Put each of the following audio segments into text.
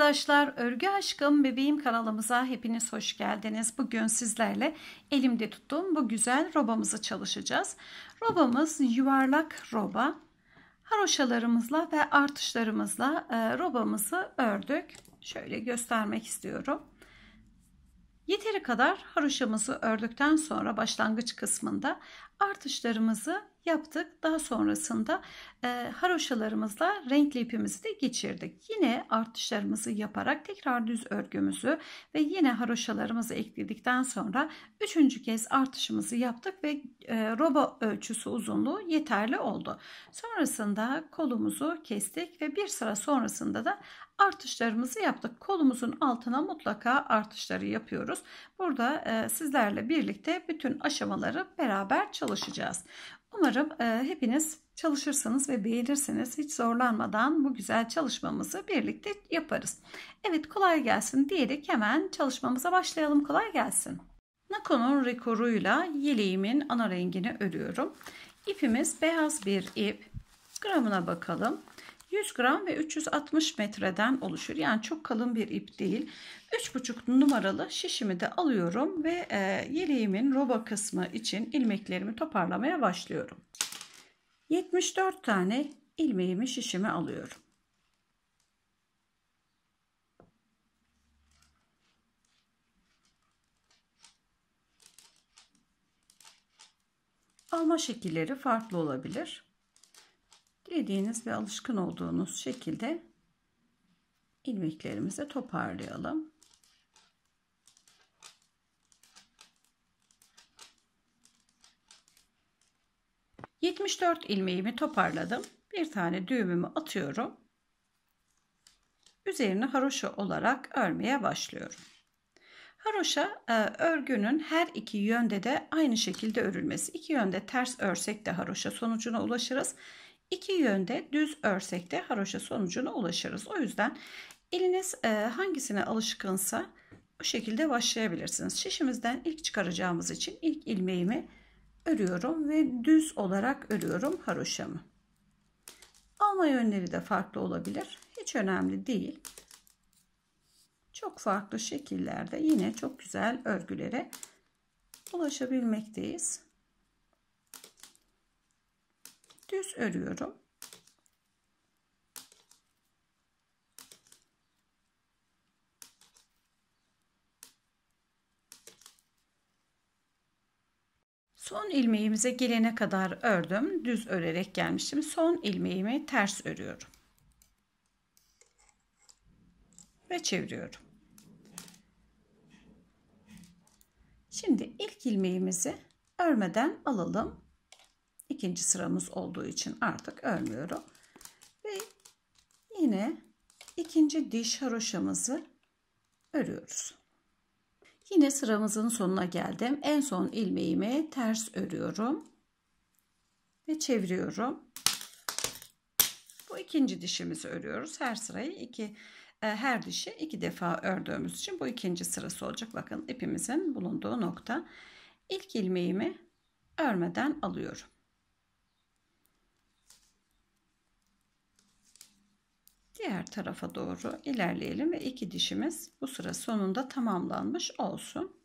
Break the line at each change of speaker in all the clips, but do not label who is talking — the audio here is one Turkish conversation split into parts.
arkadaşlar Örgü Aşkım Bebeğim kanalımıza hepiniz hoş geldiniz. Bugün sizlerle elimde tuttuğum bu güzel robamızı çalışacağız. Robamız yuvarlak roba. Haroşalarımızla ve artışlarımızla e, robamızı ördük. Şöyle göstermek istiyorum. Yeteri kadar haroşamızı ördükten sonra başlangıç kısmında artışlarımızı yaptık. Daha sonrasında e, haroşalarımızla renkli ipimizi de geçirdik. Yine artışlarımızı yaparak tekrar düz örgümüzü ve yine haroşalarımızı ekledikten sonra üçüncü kez artışımızı yaptık ve e, roba ölçüsü uzunluğu yeterli oldu. Sonrasında kolumuzu kestik ve bir sıra sonrasında da artışlarımızı yaptık. Kolumuzun altına mutlaka artışları yapıyoruz. Burada e, sizlerle birlikte bütün aşamaları beraber çalışacağız. Umarım e, hepiniz çalışırsınız ve beğenirsiniz. Hiç zorlanmadan bu güzel çalışmamızı birlikte yaparız. Evet kolay gelsin diyerek hemen çalışmamıza başlayalım. Kolay gelsin. Nako'nun rekoruyla yeleğimin ana rengini örüyorum. İpimiz beyaz bir ip. Gramına bakalım. 100 gram ve 360 metreden oluşur. Yani çok kalın bir ip değil. 3,5 numaralı şişimi de alıyorum ve e, yeleğimin roba kısmı için ilmeklerimi toparlamaya başlıyorum. 74 tane ilmeğimi şişime alıyorum. Alma şekilleri farklı olabilir dilediğiniz ve alışkın olduğunuz şekilde ilmeklerimizi toparlayalım. Yetmiş dört ilmeğimi toparladım. Bir tane düğümümü atıyorum. Üzerine haroşa olarak örmeye başlıyorum. Haroşa e, örgünün her iki yönde de aynı şekilde örülmesi. İki yönde ters örsek de haroşa sonucuna ulaşırız. İki yönde düz örsek de haroşa sonucuna ulaşırız. O yüzden eliniz e, hangisine alışkınsa bu şekilde başlayabilirsiniz. Şişimizden ilk çıkaracağımız için ilk ilmeğimi örüyorum ve düz olarak örüyorum haroşamı. Alma yönleri de farklı olabilir. Hiç önemli değil. Çok farklı şekillerde yine çok güzel örgülere ulaşabilmekteyiz düz örüyorum. Son ilmeğimize gelene kadar ördüm. Düz örerek gelmiştim. Son ilmeğimi ters örüyorum. Ve çeviriyorum. Şimdi ilk ilmeğimizi örmeden alalım ikinci sıramız olduğu için artık örmüyorum. Ve yine ikinci diş haroşamızı örüyoruz. Yine sıramızın sonuna geldim. En son ilmeğimi ters örüyorum. Ve çeviriyorum. Bu ikinci dişimizi örüyoruz. Her sırayı iki e, her dişi iki defa ördüğümüz için bu ikinci sırası olacak. Bakın ipimizin bulunduğu nokta. İlk ilmeğimi örmeden alıyorum. diğer tarafa doğru ilerleyelim ve iki dişimiz bu sıra sonunda tamamlanmış olsun.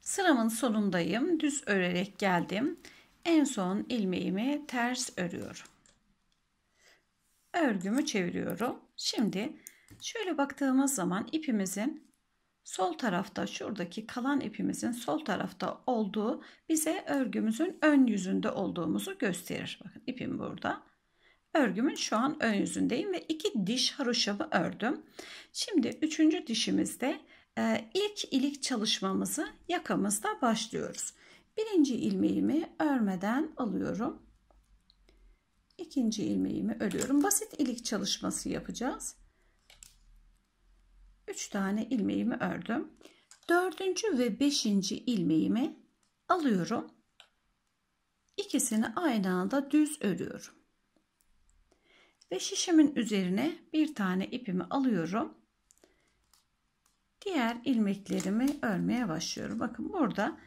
Sıramın sonundayım. Düz örerek geldim. En son ilmeğimi ters örüyorum. Örgümü çeviriyorum. Şimdi şöyle baktığımız zaman ipimizin sol tarafta şuradaki kalan ipimizin sol tarafta olduğu bize örgümüzün ön yüzünde olduğumuzu gösterir. Bakın ipim burada. Örgümün şu an ön yüzündeyim ve iki diş haroşamı ördüm. Şimdi üçüncü dişimizde e, ilk ilik çalışmamızı yakamızda başlıyoruz. Birinci ilmeğimi örmeden alıyorum. İkinci ilmeğimi örüyorum. Basit ilik çalışması yapacağız. 3 tane ilmeğimi ördüm. 4. ve 5. ilmeğimi alıyorum. İkisini aynı anda düz örüyorum. Ve şişimin üzerine bir tane ipimi alıyorum. Diğer ilmeklerimi örmeye başlıyorum. Bakın burada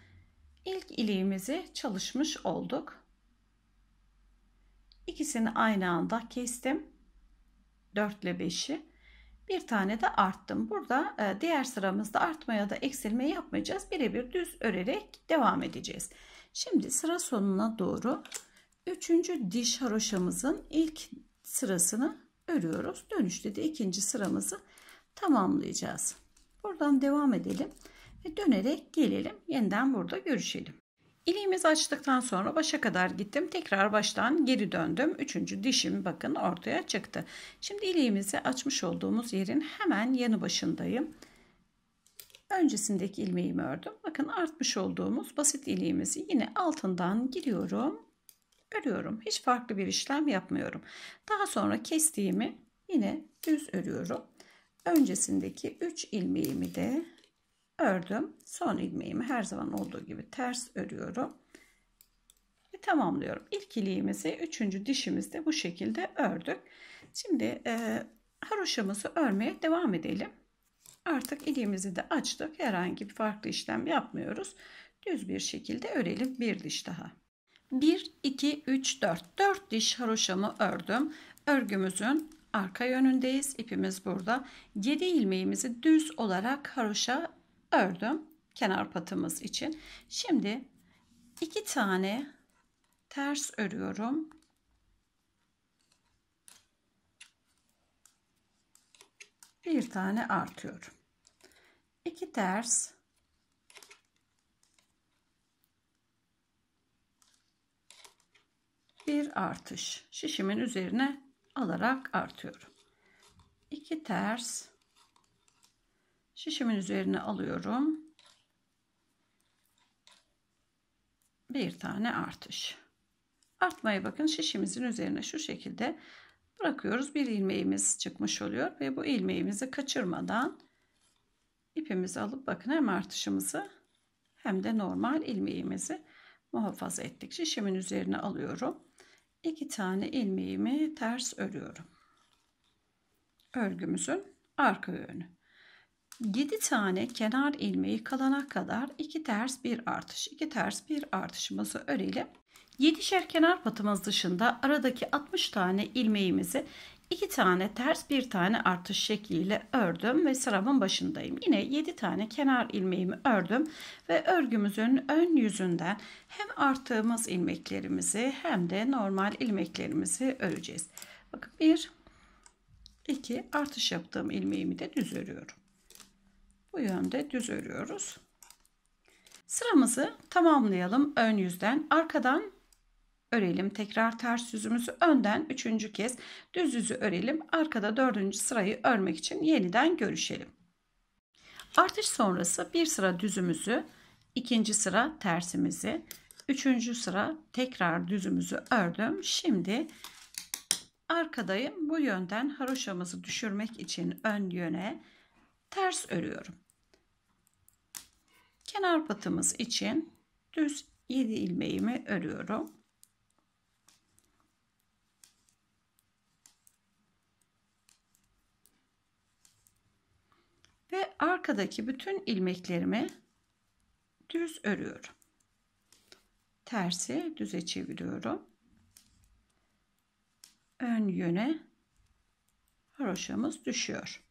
ilk iliğimizi çalışmış olduk. İkisini aynı anda kestim. 4 ile 5'i bir tane de arttım. Burada e, diğer sıramızda artmaya da eksilme yapmayacağız. Birebir düz örerek devam edeceğiz. Şimdi sıra sonuna doğru üçüncü diş haroşamızın ilk sırasını örüyoruz. Dönüşte de ikinci sıramızı tamamlayacağız. Buradan devam edelim ve dönerek gelelim. Yeniden burada görüşelim. İliğimizi açtıktan sonra başa kadar gittim. Tekrar baştan geri döndüm. Üçüncü dişim bakın ortaya çıktı. Şimdi iliğimizi açmış olduğumuz yerin hemen yanı başındayım. Öncesindeki ilmeğimi ördüm. Bakın artmış olduğumuz basit iliğimizi yine altından giriyorum. Örüyorum. Hiç farklı bir işlem yapmıyorum. Daha sonra kestiğimi yine düz örüyorum. Öncesindeki 3 ilmeğimi de ördüm. Son ilmeğimi her zaman olduğu gibi ters örüyorum. Ve tamamlıyorum. ilk iliğimizi üçüncü dişimizde bu şekilde ördük. Şimdi e, haroşamızı örmeye devam edelim. Artık iliğimizi de açtık. Herhangi bir farklı işlem yapmıyoruz. Düz bir şekilde örelim bir diş daha. 1, 2, 3, 4. 4 diş haroşamı ördüm. Örgümüzün arka yönündeyiz. ipimiz burada. 7 ilmeğimizi düz olarak haroşa ördüm kenar patımız için. Şimdi iki tane ters örüyorum. Bir tane artıyorum. İki ters bir artış şişimin üzerine alarak artıyorum. İki ters Şişimin üzerine alıyorum. Bir tane artış. Artmayı bakın şişimizin üzerine şu şekilde bırakıyoruz. Bir ilmeğimiz çıkmış oluyor ve bu ilmeğimizi kaçırmadan ipimizi alıp bakın hem artışımızı hem de normal ilmeğimizi muhafaza ettik. Şişimin üzerine alıyorum. iki tane ilmeğimi ters örüyorum. Örgümüzün arka yönü. 7 tane kenar ilmeği kalana kadar 2 ters bir artış 2 ters bir artışımızı örelim. 7'şer kenar patımız dışında aradaki 60 tane ilmeğimizi 2 tane ters bir tane artış şekliyle ördüm ve sıramın başındayım. Yine 7 tane kenar ilmeğimi ördüm ve örgümüzün ön yüzünden hem arttığımız ilmeklerimizi hem de normal ilmeklerimizi öreceğiz. Bakın 1 2 artış yaptığım ilmeğimi de düz örüyorum. Bu yönde düz örüyoruz. Sıramızı tamamlayalım ön yüzden. Arkadan örelim. Tekrar ters yüzümüzü önden üçüncü kez düz yüzü örelim. Arkada dördüncü sırayı örmek için yeniden görüşelim. Artış sonrası bir sıra düzümüzü, ikinci sıra tersimizi, üçüncü sıra tekrar düzümüzü ördüm. Şimdi arkadayım. Bu yönden haroşamızı düşürmek için ön yöne ters örüyorum kenar patımız için düz 7 ilmeğimi örüyorum. Ve arkadaki bütün ilmeklerimi düz örüyorum. Tersi düze çeviriyorum. Ön yöne haroşamız düşüyor.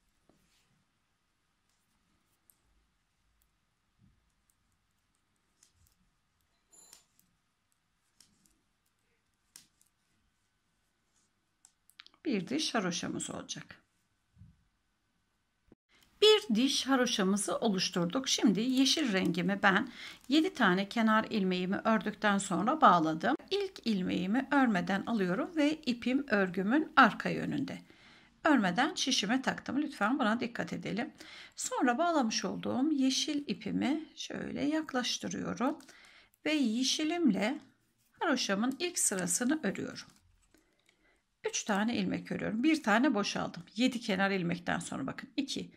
bir diş haroşamız olacak. Bir diş haroşamızı oluşturduk. Şimdi yeşil rengimi ben 7 tane kenar ilmeğimi ördükten sonra bağladım. İlk ilmeğimi örmeden alıyorum ve ipim örgümün arka yönünde. Örmeden şişime taktım. Lütfen buna dikkat edelim. Sonra bağlamış olduğum yeşil ipimi şöyle yaklaştırıyorum ve yeşilimle haroşamın ilk sırasını örüyorum. 3 tane ilmek örüyorum. Bir tane boşaldım. 7 kenar ilmekten sonra bakın 2,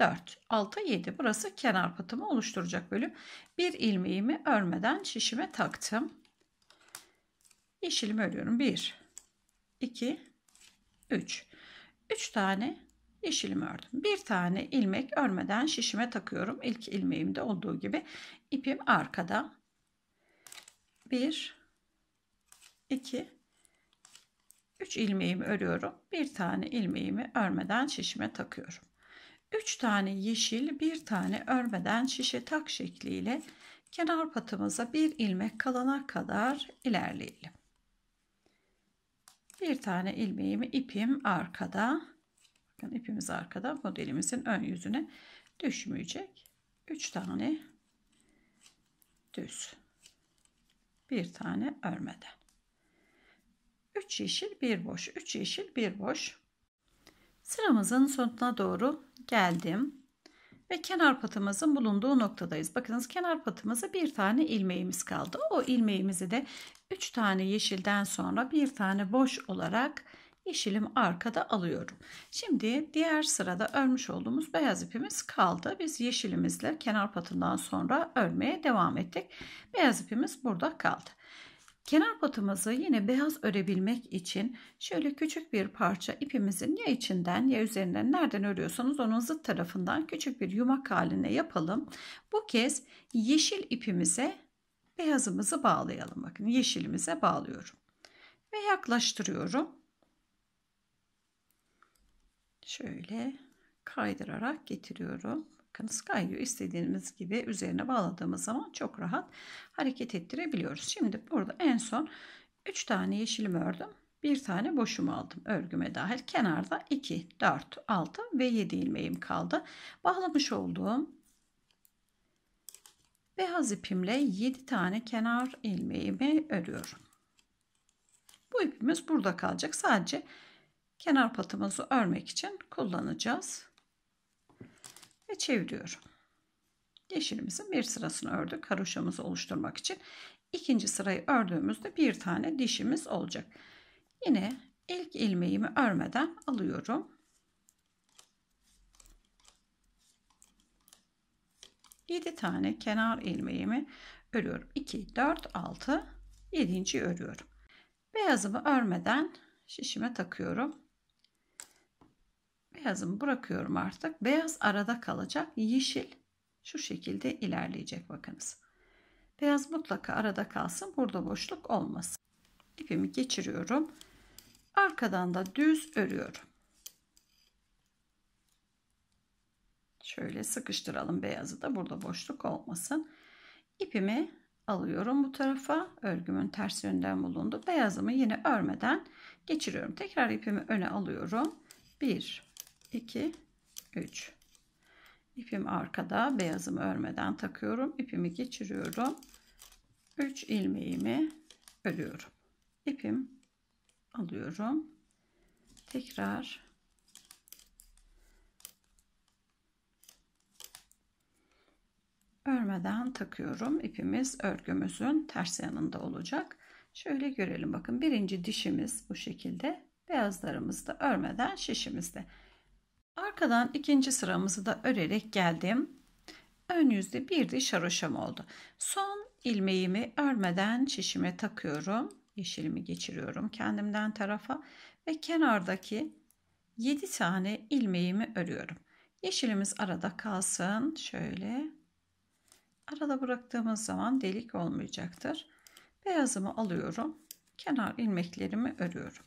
4, 6, 7. Burası kenar patımı oluşturacak bölüm. Bir ilmeğimi örmeden şişime taktım. Yeşilimi örüyorum. 1, 2, 3. 3 tane yeşilimi ördüm. Bir tane ilmek örmeden şişime takıyorum. İlk ilmeğimde olduğu gibi ipim arkada. 1 2 3 ilmeğimi örüyorum. Bir tane ilmeğimi örmeden şişime takıyorum. 3 tane yeşil, bir tane örmeden şişe tak şekliyle kenar patımıza bir ilmek kalana kadar ilerleyelim. Bir tane ilmeğimi ipim arkada. Bakın ipimiz arkada modelimizin ön yüzüne düşmeyecek. 3 tane düz. Bir tane örmeden. 3 yeşil, 1 boş. 3 yeşil, 1 boş. Sıramızın sonuna doğru geldim. Ve kenar patımızın bulunduğu noktadayız. Bakınız kenar patımıza bir tane ilmeğimiz kaldı. O ilmeğimizi de 3 tane yeşilden sonra bir tane boş olarak yeşilim arkada alıyorum. Şimdi diğer sırada örmüş olduğumuz beyaz ipimiz kaldı. Biz yeşilimizle kenar patından sonra örmeye devam ettik. Beyaz ipimiz burada kaldı. Kenar batımızı yine beyaz örebilmek için şöyle küçük bir parça ipimizin ya içinden ya üzerinden nereden örüyorsanız onun zıt tarafından küçük bir yumak haline yapalım. Bu kez yeşil ipimize beyazımızı bağlayalım. Bakın yeşilimize bağlıyorum ve yaklaştırıyorum. Şöyle kaydırarak getiriyorum. Bakınız kayıyor. İstediğimiz gibi üzerine bağladığımız zaman çok rahat hareket ettirebiliyoruz. Şimdi burada en son 3 tane yeşilimi ördüm. Bir tane boşumu aldım örgüme dahil. Kenarda 2, 4, 6 ve 7 ilmeğim kaldı. Bağlamış olduğum beyaz ipimle 7 tane kenar ilmeğimi örüyorum. Bu ipimiz burada kalacak. Sadece kenar patımızı örmek için kullanacağız ve çeviriyorum. Yeşilimizin bir sırasını ördük haroşamızı oluşturmak için. ikinci sırayı ördüğümüzde bir tane dişimiz olacak. Yine ilk ilmeğimi örmeden alıyorum. Yedi tane kenar ilmeğimi örüyorum. 2, 4, 6, 7. örüyorum. Beyazımı örmeden şişime takıyorum. Beyazımı bırakıyorum artık. Beyaz arada kalacak. Yeşil şu şekilde ilerleyecek bakınız. Beyaz mutlaka arada kalsın. Burada boşluk olmasın. İpimi geçiriyorum. Arkadan da düz örüyorum. Şöyle sıkıştıralım beyazı da burada boşluk olmasın. İpimi alıyorum bu tarafa. Örgümün ters yönden bulundu. Beyazımı yine örmeden geçiriyorum. Tekrar ipimi öne alıyorum. 1 2 3 İpim arkada beyazımı örmeden takıyorum ipimi geçiriyorum 3 ilmeğimi örüyorum ipim alıyorum tekrar örmeden takıyorum ipimiz örgümüzün ters yanında olacak şöyle görelim bakın birinci dişimiz bu şekilde beyazlarımız da örmeden şişimizde Arkadan ikinci sıramızı da örerek geldim. Ön yüzde bir diş haroşam oldu. Son ilmeğimi örmeden şişime takıyorum. Yeşilimi geçiriyorum kendimden tarafa ve kenardaki 7 tane ilmeğimi örüyorum. Yeşilimiz arada kalsın. Şöyle arada bıraktığımız zaman delik olmayacaktır. Beyazımı alıyorum. Kenar ilmeklerimi örüyorum.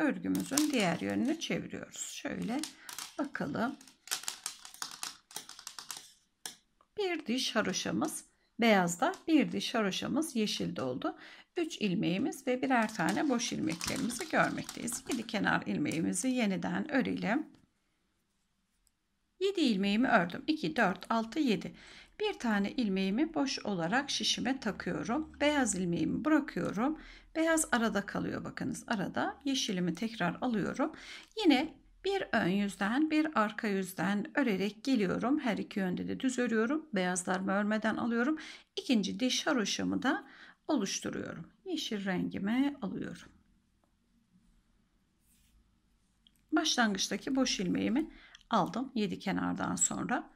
örgümüzün diğer yönünü çeviriyoruz. Şöyle bakalım. Bir diş haroşamız beyazda, bir diş haroşamız yeşilde oldu. 3 ilmeğimiz ve birer tane boş ilmeklerimizi görmekteyiz. 7 kenar ilmeğimizi yeniden örelim. 7 ilmeğimi ördüm. 2, 4, 6, 7. Bir tane ilmeğimi boş olarak şişime takıyorum. Beyaz ilmeğimi bırakıyorum. Beyaz arada kalıyor bakınız. Arada yeşilimi tekrar alıyorum. Yine bir ön yüzden bir arka yüzden örerek geliyorum. Her iki yönde de düz örüyorum. Beyazlarımı örmeden alıyorum. İkinci diş haroşamı da oluşturuyorum. Yeşil rengime alıyorum. Başlangıçtaki boş ilmeğimi aldım 7 kenardan sonra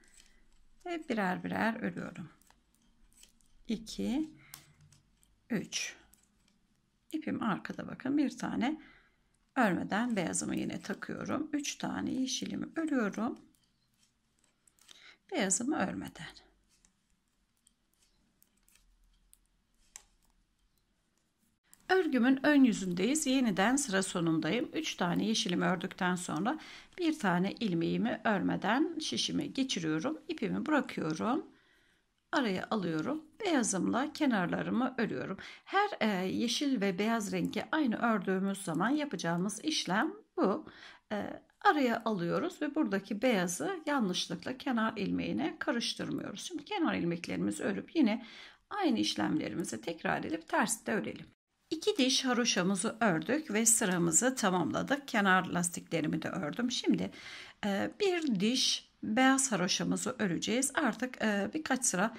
ve birer birer örüyorum. 2 3 İpim arkada bakın bir tane örmeden beyazımı yine takıyorum 3 tane yeşilimi örüyorum beyazımı örmeden Örgümün ön yüzündeyiz. Yeniden sıra sonundayım. 3 tane yeşilimi ördükten sonra bir tane ilmeğimi örmeden şişimi geçiriyorum. ipimi bırakıyorum. Araya alıyorum. Beyazımla kenarlarımı örüyorum. Her e, yeşil ve beyaz rengi aynı ördüğümüz zaman yapacağımız işlem bu. E, araya alıyoruz ve buradaki beyazı yanlışlıkla kenar ilmeğine karıştırmıyoruz. Şimdi kenar ilmeklerimizi örüp yine aynı işlemlerimizi tekrar edip ters de örelim. İki diş haroşamızı ördük ve sıramızı tamamladık. Kenar lastiklerimi de ördüm. Şimdi e, bir diş beyaz haroşamızı öreceğiz. Artık e, birkaç sıra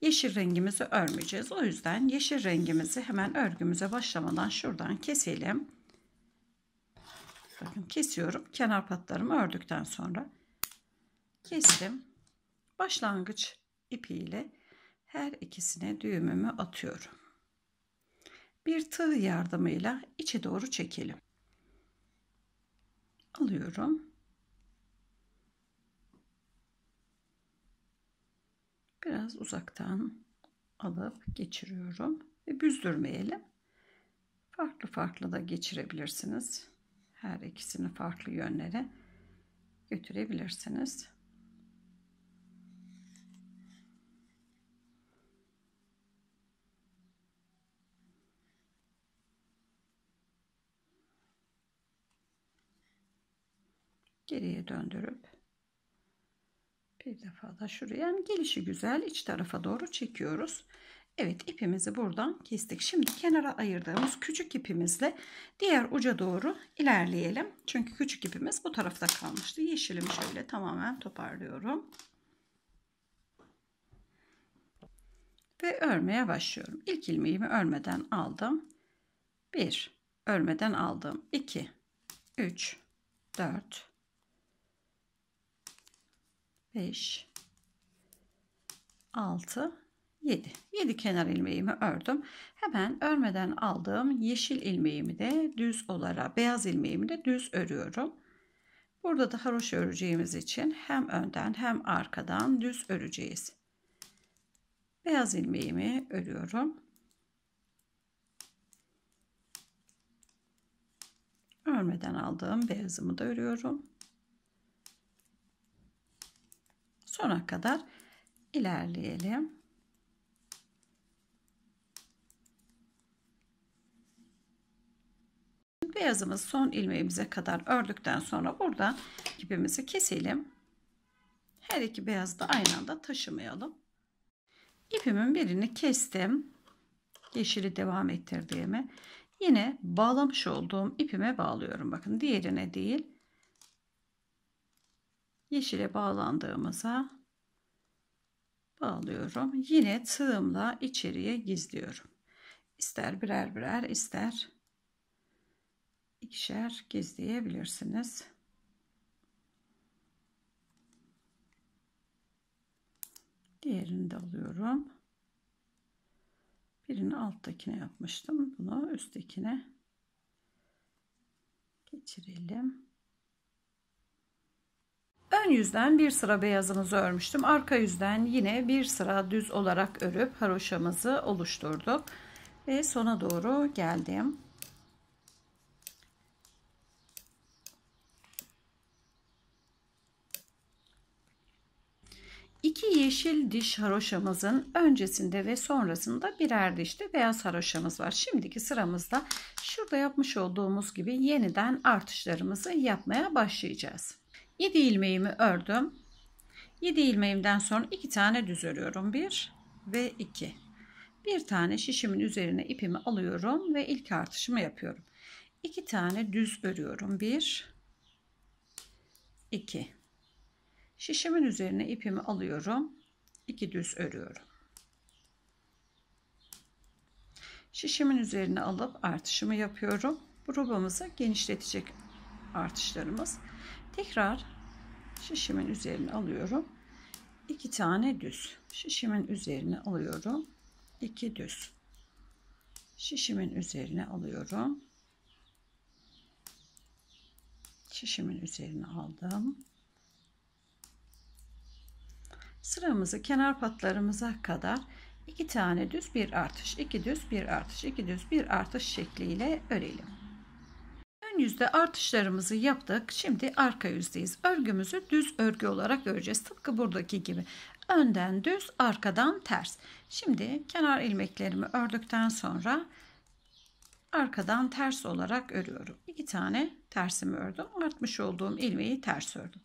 yeşil rengimizi örmeyeceğiz. O yüzden yeşil rengimizi hemen örgümüze başlamadan şuradan keselim. Bakın kesiyorum. Kenar patlarımı ördükten sonra kestim. Başlangıç ipiyle her ikisine düğümümü atıyorum bir tığ yardımıyla içe doğru çekelim. Alıyorum. Biraz uzaktan alıp geçiriyorum ve büzdürmeyelim. Farklı farklı da geçirebilirsiniz. Her ikisini farklı yönlere götürebilirsiniz. geriye döndürüp bir defa da şuraya gelişi güzel iç tarafa doğru çekiyoruz. Evet ipimizi buradan kestik. Şimdi kenara ayırdığımız küçük ipimizle diğer uca doğru ilerleyelim. Çünkü küçük ipimiz bu tarafta kalmıştı. Yeşilimi şöyle tamamen toparlıyorum. Ve örmeye başlıyorum. İlk ilmeğimi örmeden aldım. 1 örmeden aldım. 2 3 4 5 6 7 7 kenar ilmeğimi ördüm hemen örmeden aldığım yeşil ilmeğimi de düz olarak beyaz ilmeğimi de düz örüyorum burada da haroşa öreceğimiz için hem önden hem arkadan düz öreceğiz beyaz ilmeğimi örüyorum örmeden aldığım beyazımı da örüyorum sona kadar ilerleyelim. Beyazımız son ilmeğimize kadar ördükten sonra buradan ipimizi keselim. Her iki beyazı da aynı anda taşımayalım. İpimin birini kestim. Yeşili devam ettirdiğimi. Yine bağlamış olduğum ipime bağlıyorum. Bakın diğerine değil yeşile bağlandığımıza bağlıyorum. Yine tığımla içeriye gizliyorum. İster birer birer ister ikişer gizleyebilirsiniz. Diğerini de alıyorum. Birini alttakine yapmıştım. Bunu üsttekine geçirelim. Ön yüzden bir sıra beyazımızı örmüştüm. Arka yüzden yine bir sıra düz olarak örüp haroşamızı oluşturduk. Ve sona doğru geldim. İki yeşil diş haroşamızın öncesinde ve sonrasında birer dişte beyaz haroşamız var. Şimdiki sıramızda şurada yapmış olduğumuz gibi yeniden artışlarımızı yapmaya başlayacağız. 7 ilmeğimi ördüm. 7 ilmeğimden sonra 2 tane düz örüyorum. 1 ve 2. Bir tane şişimin üzerine ipimi alıyorum ve ilk artışımı yapıyorum. 2 tane düz örüyorum. 1 2 Şişimin üzerine ipimi alıyorum. 2 düz örüyorum. Şişimin üzerine alıp artışımı yapıyorum. Bu rubamızı genişletecek artışlarımız. Tekrar şişimin üzerine alıyorum. 2 tane düz. Şişimin üzerine alıyorum. 2 düz. Şişimin üzerine alıyorum. Şişimin üzerine aldım. Sıramızı kenar patlarımıza kadar iki tane düz bir artış, iki düz bir artış, iki düz bir artış şekliyle örelim. Ön yüzde artışlarımızı yaptık. Şimdi arka yüzdeyiz. Örgümüzü düz örgü olarak öreceğiz. Tıpkı buradaki gibi. Önden düz, arkadan ters. Şimdi kenar ilmeklerimi ördükten sonra arkadan ters olarak örüyorum. İki tane tersimi ördüm. Artmış olduğum ilmeği ters ördüm.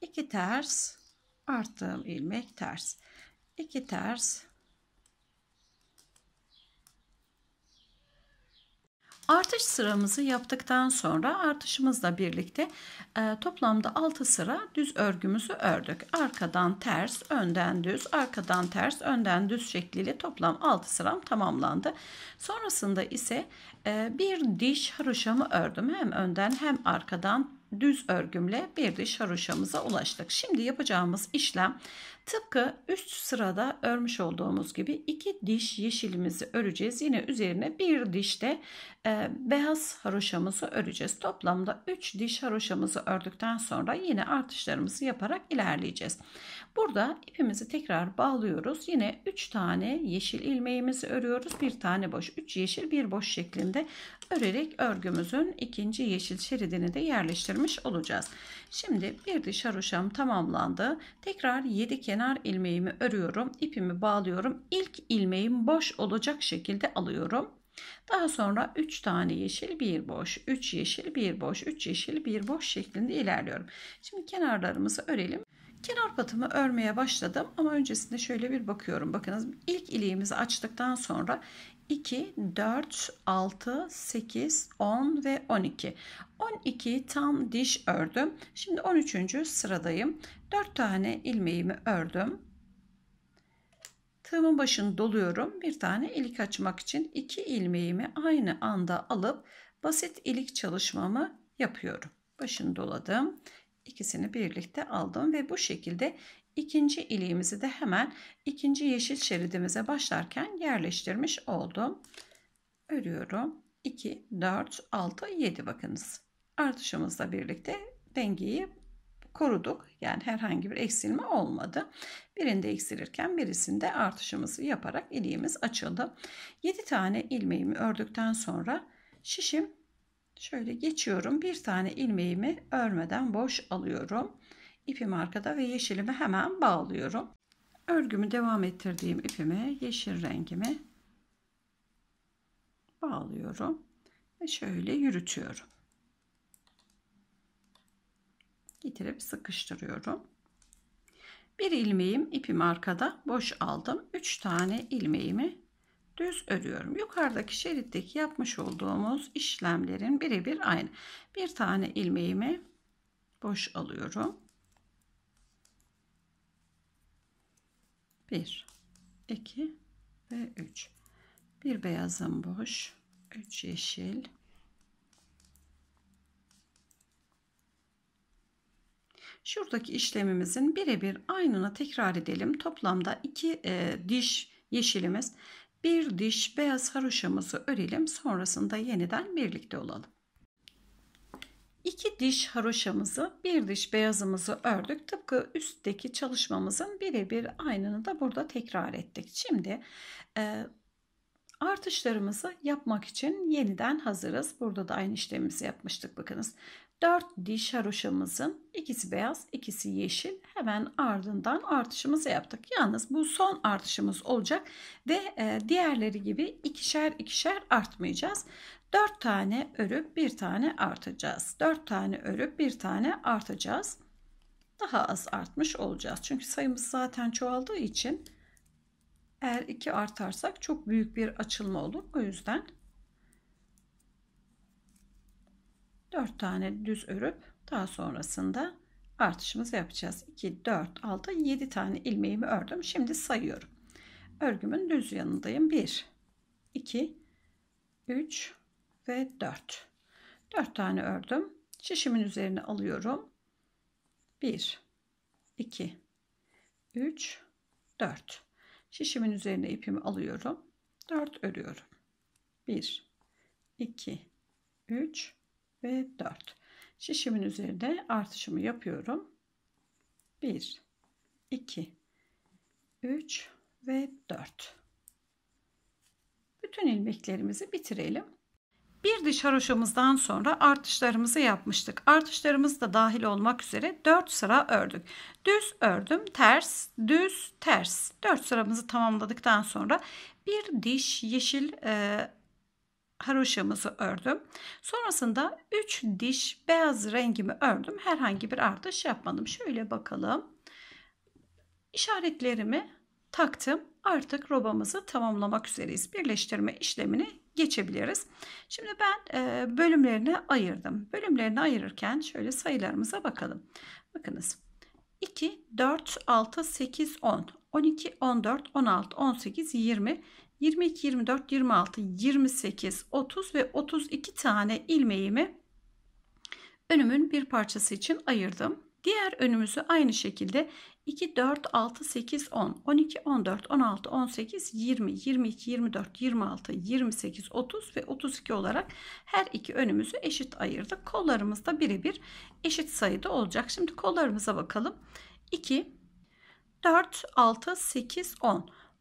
İki ters, arttığım ilmek ters. İki ters, Artış sıramızı yaptıktan sonra artışımızla birlikte e, toplamda 6 sıra düz örgümüzü ördük. Arkadan ters, önden düz, arkadan ters, önden düz şekliyle toplam 6 sıram tamamlandı. Sonrasında ise e, bir diş haroşamı ördüm. Hem önden hem arkadan düz örgümle bir diş haroşamıza ulaştık. Şimdi yapacağımız işlem Tıpkı üst sırada örmüş olduğumuz gibi iki diş yeşilimizi öreceğiz. Yine üzerine bir diş de e, beyaz haroşamızı öreceğiz. Toplamda 3 diş haroşamızı ördükten sonra yine artışlarımızı yaparak ilerleyeceğiz. Burada ipimizi tekrar bağlıyoruz. Yine 3 tane yeşil ilmeğimizi örüyoruz. Bir tane boş, 3 yeşil, bir boş şeklinde örerek örgümüzün ikinci yeşil şeridini de yerleştirmiş olacağız. Şimdi bir diş haroşam tamamlandı. Tekrar 7 kenar kenar ilmeğimi örüyorum. ipimi bağlıyorum. İlk ilmeğim boş olacak şekilde alıyorum. Daha sonra 3 tane yeşil bir boş, 3 yeşil bir boş, 3 yeşil bir boş şeklinde ilerliyorum. Şimdi kenarlarımızı örelim. Kenar patımı örmeye başladım ama öncesinde şöyle bir bakıyorum. Bakınız ilk iliğimizi açtıktan sonra 2, 4, 6, 8, 10 ve 12. 12 tam diş ördüm. Şimdi 13. sıradayım. 4 tane ilmeğimi ördüm. Tığımın başını doluyorum. Bir tane ilik açmak için iki ilmeğimi aynı anda alıp basit ilik çalışmamı yapıyorum. Başını doladım. İkisini birlikte aldım ve bu şekilde ikinci iliğimizi de hemen ikinci yeşil şeridimize başlarken yerleştirmiş oldum. Örüyorum. 2, 4, 6, 7 bakınız. Artışımızla birlikte dengeyi koruduk. Yani herhangi bir eksilme olmadı. Birinde eksilirken birisinde artışımızı yaparak iliğimiz açıldı. 7 tane ilmeğimi ördükten sonra şişim şöyle geçiyorum. Bir tane ilmeğimi örmeden boş alıyorum. İpim arkada ve yeşilimi hemen bağlıyorum. Örgümü devam ettirdiğim ipimi yeşil rengimi bağlıyorum ve şöyle yürütüyorum getirip sıkıştırıyorum. Bir ilmeğim ipim arkada boş aldım. 3 tane ilmeğimi düz örüyorum. Yukarıdaki şeritteki yapmış olduğumuz işlemlerin birebir aynı. Bir tane ilmeğimi boş alıyorum. 1 2 ve 3 bir beyazım boş 3 yeşil Şuradaki işlemimizin birebir aynını tekrar edelim. Toplamda iki e, diş yeşilimiz, bir diş beyaz haroşamızı örelim. Sonrasında yeniden birlikte olalım. İki diş haroşamızı, bir diş beyazımızı ördük. Tıpkı üstteki çalışmamızın birebir aynını da burada tekrar ettik. Şimdi e, artışlarımızı yapmak için yeniden hazırız. Burada da aynı işlemimizi yapmıştık bakınız. 4 diş haroşamızın ikisi beyaz ikisi yeşil hemen ardından artışımızı yaptık. Yalnız bu son artışımız olacak ve e, diğerleri gibi ikişer ikişer artmayacağız. 4 tane örüp bir tane artacağız. 4 tane örüp bir tane artacağız. Daha az artmış olacağız. Çünkü sayımız zaten çoğaldığı için eğer 2 artarsak çok büyük bir açılma olur. O yüzden 4 tane düz örüp daha sonrasında artışımızı yapacağız. 2, 4, 6, 7 tane ilmeğimi ördüm. Şimdi sayıyorum. Örgümün düz yanındayım. 1, 2, 3 ve 4. 4 tane ördüm. Şişimin üzerine alıyorum. 1, 2, 3, 4. Şişimin üzerine ipimi alıyorum. 4 örüyorum. 1, 2, 3, ve 4. Şişimin üzerinde artışımı yapıyorum. 1, 2, 3 ve 4. Bütün ilmeklerimizi bitirelim. Bir diş haroşamızdan sonra artışlarımızı yapmıştık. Artışlarımız da dahil olmak üzere 4 sıra ördük. Düz ördüm, ters, düz, ters. 4 sıramızı tamamladıktan sonra bir diş yeşil e, haroşamızı ördüm. Sonrasında 3 diş beyaz rengimi ördüm. Herhangi bir artış yapmadım. Şöyle bakalım. İşaretlerimi taktım. Artık robamızı tamamlamak üzereyiz. Birleştirme işlemini geçebiliriz. Şimdi ben e, bölümlerini ayırdım. Bölümlerini ayırırken şöyle sayılarımıza bakalım. Bakınız 2, 4, 6, 8, 10, 12, 14, 16, 18, 20, 22, 24, 26, 28, 30 ve 32 tane ilmeğimi önümün bir parçası için ayırdım. Diğer önümüzü aynı şekilde 2, 4, 6, 8, 10, 12, 14, 16, 18, 20, 22, 24, 26, 28, 30 ve 32 olarak her iki önümüzü eşit ayırdık. Kollarımız da birebir eşit sayıda olacak. Şimdi kollarımıza bakalım. 2, 4, 6, 8, 10.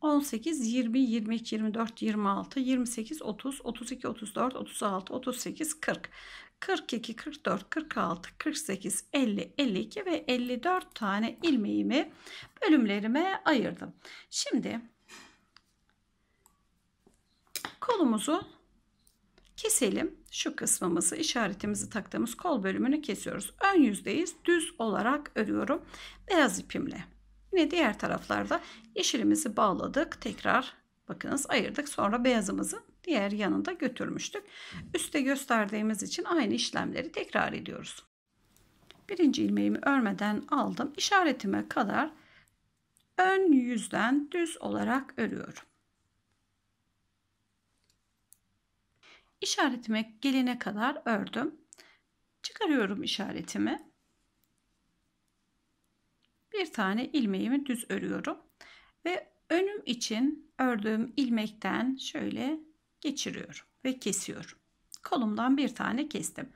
18, 20, 22, 24, 26, 28, 30, 32, 34, 36, 38, 40, 42, 44, 46, 48, 50, 52 ve 54 tane ilmeğimi bölümlerime ayırdım. Şimdi kolumuzu keselim. Şu kısmımızı işaretimizi taktığımız kol bölümünü kesiyoruz. Ön yüzdeyiz. Düz olarak örüyorum. Beyaz ipimle. Yine diğer taraflarda yeşilimizi bağladık. Tekrar bakınız ayırdık. Sonra beyazımızı diğer yanında götürmüştük. Üste gösterdiğimiz için aynı işlemleri tekrar ediyoruz. Birinci ilmeğimi örmeden aldım. İşaretime kadar ön yüzden düz olarak örüyorum. İşaretime gelene kadar ördüm. Çıkarıyorum işaretimi bir tane ilmeğimi düz örüyorum. Ve önüm için ördüğüm ilmekten şöyle geçiriyorum ve kesiyorum. Kolumdan bir tane kestim.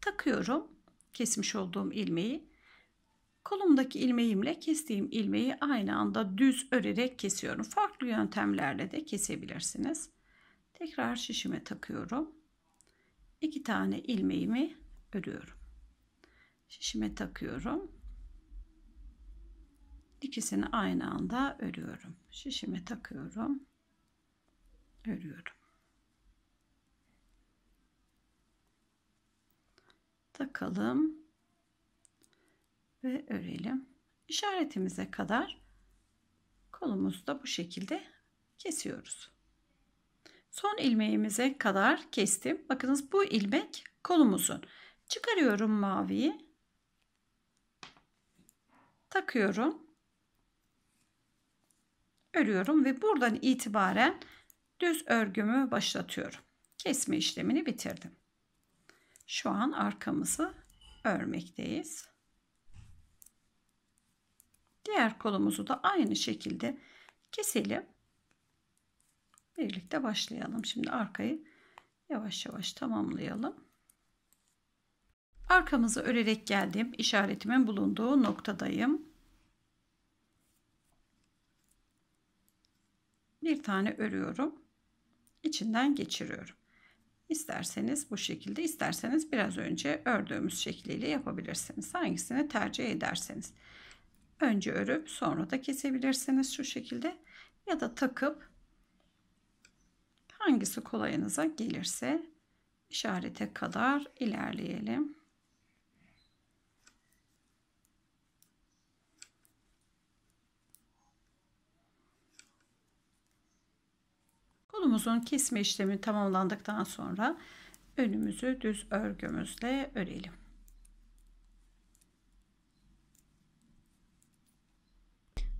Takıyorum kesmiş olduğum ilmeği. Kolumdaki ilmeğimle kestiğim ilmeği aynı anda düz örerek kesiyorum. Farklı yöntemlerle de kesebilirsiniz. Tekrar şişime takıyorum. İki tane ilmeğimi örüyorum. Şişime takıyorum ikisini aynı anda örüyorum. Şişime takıyorum. Örüyorum. Takalım ve örelim. İşaretimize kadar kolumuzu da bu şekilde kesiyoruz. Son ilmeğimize kadar kestim. Bakınız bu ilmek kolumuzun. Çıkarıyorum maviyi. Takıyorum örüyorum ve buradan itibaren düz örgümü başlatıyorum. Kesme işlemini bitirdim. Şu an arkamızı örmekteyiz. Diğer kolumuzu da aynı şekilde keselim. Birlikte başlayalım. Şimdi arkayı yavaş yavaş tamamlayalım. Arkamızı örerek geldim. İşaretimin bulunduğu noktadayım. bir tane örüyorum. içinden geçiriyorum. İsterseniz bu şekilde, isterseniz biraz önce ördüğümüz şekliyle yapabilirsiniz. Hangisini tercih ederseniz. Önce örüp sonra da kesebilirsiniz şu şekilde ya da takıp hangisi kolayınıza gelirse işarete kadar ilerleyelim. Kolumuzun kesme işlemi tamamlandıktan sonra önümüzü düz örgümüzle örelim.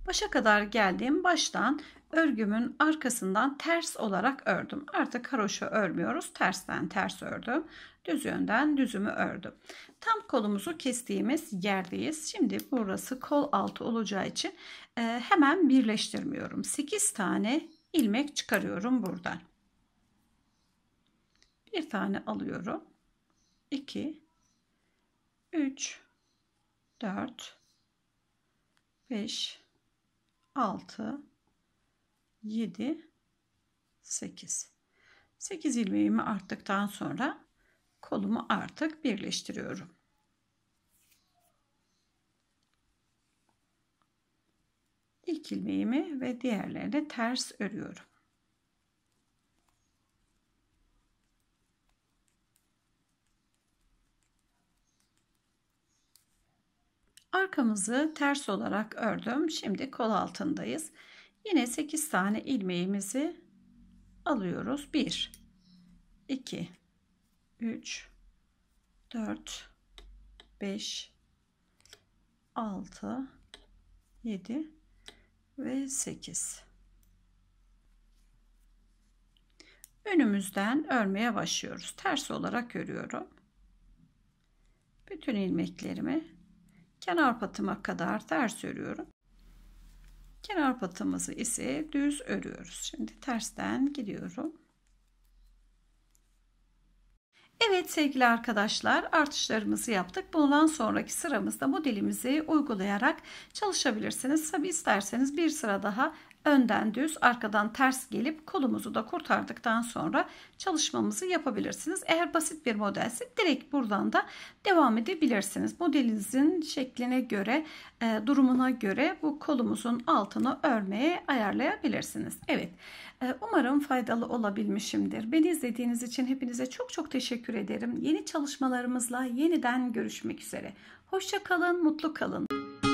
Başa kadar geldim. Baştan örgümün arkasından ters olarak ördüm. Artık haroşa örmüyoruz. Tersten ters ördüm. Düz yönden düzümü ördüm. Tam kolumuzu kestiğimiz yerdeyiz. Şimdi burası kol altı olacağı için e, hemen birleştirmiyorum. 8 tane ilmek çıkarıyorum buradan. Bir tane alıyorum. 2 3 4 5 6 7 8 8 ilmeğimi arttıktan sonra kolumu artık birleştiriyorum. ilk ilmeğimi ve diğerlerini ters örüyorum. Arkamızı ters olarak ördüm. Şimdi kol altındayız. Yine 8 tane ilmeğimizi alıyoruz. 1 2 3 4 5 6 7 ve 8 önümüzden örmeye başlıyoruz ters olarak örüyorum bütün ilmeklerimi kenar patıma kadar ters örüyorum kenar patımızı ise düz örüyoruz şimdi tersten gidiyorum Evet sevgili arkadaşlar artışlarımızı yaptık. Bundan sonraki sıramızda modelimizi uygulayarak çalışabilirsiniz. Tabi isterseniz bir sıra daha önden düz arkadan ters gelip kolumuzu da kurtardıktan sonra çalışmamızı yapabilirsiniz. Eğer basit bir modelse direkt buradan da devam edebilirsiniz. Modelinizin şekline göre e, durumuna göre bu kolumuzun altını örmeye ayarlayabilirsiniz. Evet e, umarım faydalı olabilmişimdir. Beni izlediğiniz için hepinize çok çok teşekkür ederim. Yeni çalışmalarımızla yeniden görüşmek üzere. Hoşça kalın, mutlu kalın.